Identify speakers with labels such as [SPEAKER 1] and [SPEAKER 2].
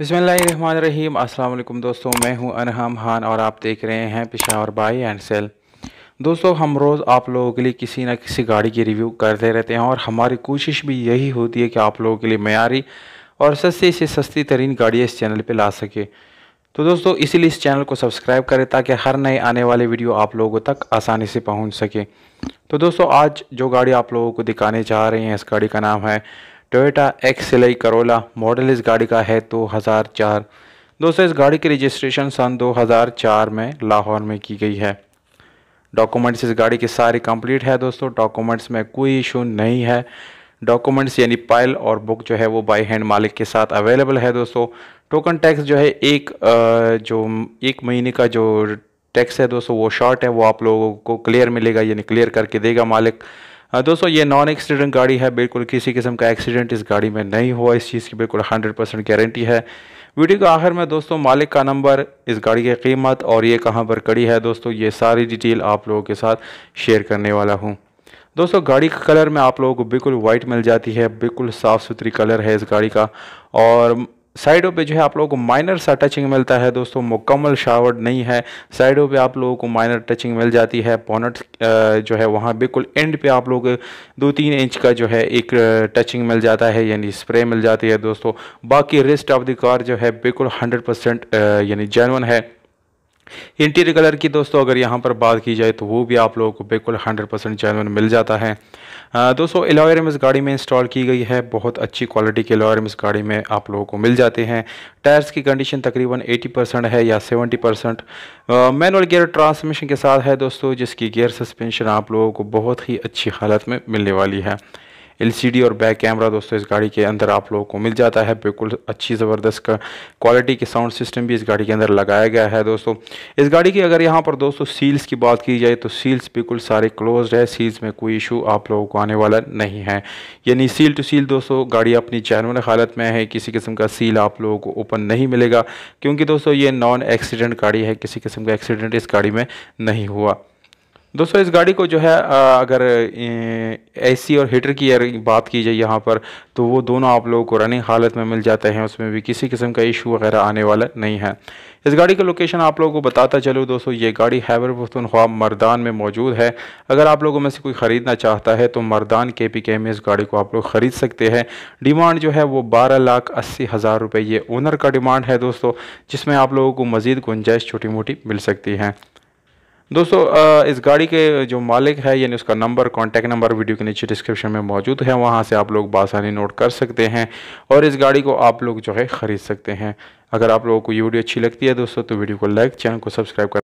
[SPEAKER 1] बसमीम अल्लाम दोस्तों मैं हूं अनहम खान और आप देख रहे हैं पिशावर बाई एंड सेल दोस्तों हम रोज़ आप लोगों के लिए किसी ना किसी गाड़ी की रिव्यू करते रहते हैं और हमारी कोशिश भी यही होती है कि आप लोगों के लिए मैारी और सस्ती से सस्ती तरीन गाड़ियाँ इस चैनल पर ला सके तो दोस्तों इसीलिए इस चैनल को सब्सक्राइब करें ताकि हर नए आने वाले वीडियो आप लोगों तक आसानी से पहुँच सके तो दोस्तों आज जो गाड़ी आप लोगों को दिखाने जा रहे हैं इस गाड़ी का नाम है Toyota XLi Corolla model इस गाड़ी का है दो हज़ार चार दोस्तों इस गाड़ी की रजिस्ट्रेशन सन 2004 में लाहौर में की गई है डॉक्यूमेंट्स इस गाड़ी के सारे कंप्लीट है दोस्तों डॉक्यूमेंट्स में कोई इशू नहीं है डॉक्यूमेंट्स यानी पाइल और बुक जो है वो बाय हैंड मालिक के साथ अवेलेबल है दोस्तों टोकन टैक्स जो है एक जो एक महीने का जो टैक्स है दोस्तों वो शॉर्ट है वो आप लोगों को क्लियर मिलेगा यानी क्लियर करके देगा मालिक हाँ, दोस्तों ये नॉन एक्सीडेंट गाड़ी है बिल्कुल किसी किस्म का एक्सीडेंट इस गाड़ी में नहीं हुआ इस चीज़ की बिल्कुल हंड्रेड परसेंट गारंटी है वीडियो के आखिर में दोस्तों मालिक का नंबर इस गाड़ी की कीमत और ये कहाँ पर कड़ी है दोस्तों ये सारी डिटेल आप लोगों के साथ शेयर करने वाला हूँ दोस्तों गाड़ी का कलर में आप लोगों को बिल्कुल वाइट मिल जाती है बिल्कुल साफ़ सुथरी कलर है इस गाड़ी का और साइडों पे जो है आप लोगों को माइनर सा टचिंग मिलता है दोस्तों मुकम्मल शावर्ड नहीं है साइडों पे आप लोगों को माइनर टचिंग मिल जाती है पोनट जो है वहाँ बिल्कुल एंड पे आप लोग दो तीन इंच का जो है एक टचिंग मिल जाता है यानी स्प्रे मिल जाती है दोस्तों बाकी रिस्ट ऑफ द कार जो है बिल्कुल हंड्रेड यानी जैन है इंटीरियर कलर की दोस्तों अगर यहाँ पर बात की जाए तो वो भी आप लोगों को बिल्कुल 100 परसेंट जेनवन मिल जाता है दोस्तों एलॉयरम इस गाड़ी में इंस्टॉल की गई है बहुत अच्छी क्वालिटी के एलॉयरम इस गाड़ी में आप लोगों को मिल जाते हैं टायर्स की कंडीशन तकरीबन 80 परसेंट है या 70 परसेंट मैनुअल गियर ट्रांसमिशन के साथ है दोस्तों जिसकी गियर सस्पेंशन आप लोगों को बहुत ही अच्छी हालत में मिलने वाली है एलसीडी और बैक कैमरा दोस्तों इस गाड़ी के अंदर आप लोगों को मिल जाता है बिल्कुल अच्छी ज़बरदस्त क्वालिटी के साउंड सिस्टम भी इस गाड़ी के अंदर लगाया गया है दोस्तों इस गाड़ी की अगर यहाँ पर दोस्तों सील्स की बात की जाए तो सील्स बिल्कुल सारे क्लोज है सील्स में कोई इशू आप लोगों को आने वाला नहीं है यानी सील टू सील दोस्तों गाड़ी अपनी जैनवन हालत में है किसी किस्म का सील आप लोगों को ओपन नहीं मिलेगा क्योंकि दोस्तों ये नॉन एक्सीडेंट गाड़ी है किसी किस्म का एक्सीडेंट इस गाड़ी में नहीं हुआ दोस्तों इस गाड़ी को जो है अगर एसी और हीटर की बात की जाए यहाँ पर तो वो दोनों आप लोगों को रनिंग हालत में मिल जाते हैं उसमें भी किसी किस्म का इशू वगैरह आने वाला नहीं है इस गाड़ी का लोकेशन आप लोगों को बताता चलूँ दोस्तों ये गाड़ी हैबर पख्तनख्वा मर्दान में मौजूद है अगर आप लोगों में से कोई ख़रीदना चाहता है तो मर्दान के पी के में इस गाड़ी को आप लोग ख़रीद सकते हैं डिमांड जो है वो बारह लाख अस्सी हज़ार रुपये ये ओनर का डिमांड है दोस्तों जिसमें आप लोगों को मज़ीद गुंजाइश छोटी मोटी मिल सकती है दोस्तों इस गाड़ी के जो मालिक है यानी उसका नंबर कॉन्टैक्ट नंबर वीडियो के नीचे डिस्क्रिप्शन में मौजूद है वहाँ से आप लोग बासानी नोट कर सकते हैं और इस गाड़ी को आप लोग जो है ख़रीद सकते हैं अगर आप लोगों को ये वीडियो अच्छी लगती है दोस्तों तो वीडियो को लाइक चैनल को सब्सक्राइब कर